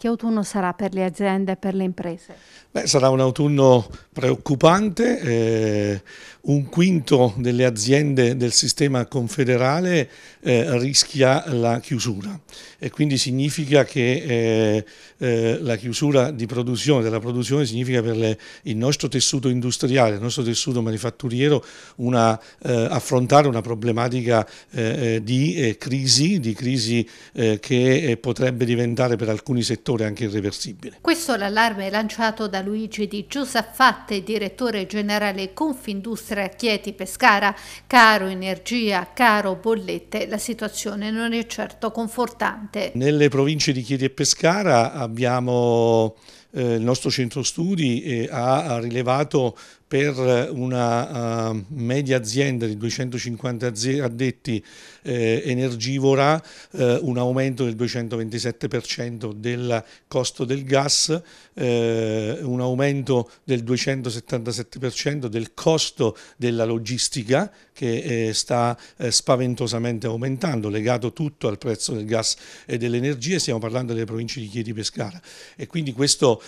Che autunno sarà per le aziende e per le imprese? Beh, sarà un autunno preoccupante, eh, un quinto delle aziende del sistema confederale eh, rischia la chiusura e quindi significa che eh, eh la chiusura di produzione, della produzione significa per le, il nostro tessuto industriale, il nostro tessuto manifatturiero una, eh, affrontare una problematica eh, di crisi, di crisi che potrebbe diventare per alcuni settori fattore anche irreversibile. Questo l'allarme lanciato da Luigi Di Giusaffatte, direttore generale Confindustria Chieti Pescara. Caro energia, caro bollette, la situazione non è certo confortante. Nelle province di Chieti e Pescara abbiamo eh, il nostro centro studi eh, ha, ha rilevato per una uh, media azienda di 250 addetti eh, energivora eh, un aumento del 227% del costo del gas, eh, un aumento del 277% del costo della logistica che eh, sta eh, spaventosamente aumentando, legato tutto al prezzo del gas e dell'energia, stiamo parlando delle province di Chieti Pescara e quindi questo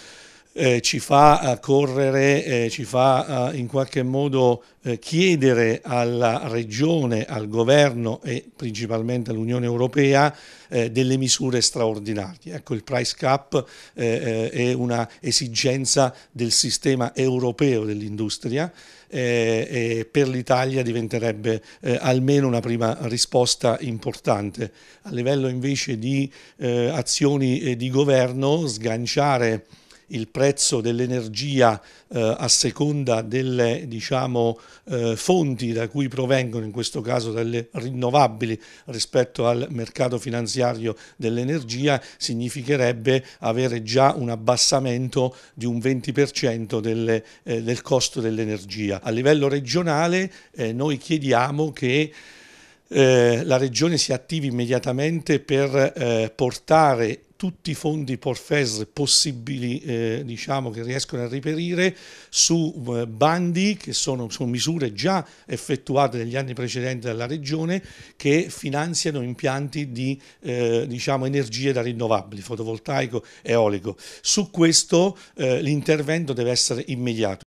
eh, ci fa eh, correre, eh, ci fa eh, in qualche modo eh, chiedere alla regione, al governo e principalmente all'Unione Europea eh, delle misure straordinarie. Ecco, il price cap è una esigenza del sistema europeo dell'industria e per l'Italia diventerebbe almeno una prima risposta importante. A livello invece di azioni di governo, sganciare il prezzo dell'energia eh, a seconda delle diciamo, eh, fonti da cui provengono, in questo caso dalle rinnovabili rispetto al mercato finanziario dell'energia, significherebbe avere già un abbassamento di un 20% delle, eh, del costo dell'energia. A livello regionale eh, noi chiediamo che eh, la Regione si attivi immediatamente per eh, portare tutti i fondi Porfes possibili eh, diciamo, che riescono a reperire su eh, bandi che sono, sono, misure già effettuate negli anni precedenti dalla Regione che finanziano impianti di eh, diciamo, energie da rinnovabili, fotovoltaico e eolico. Su questo eh, l'intervento deve essere immediato.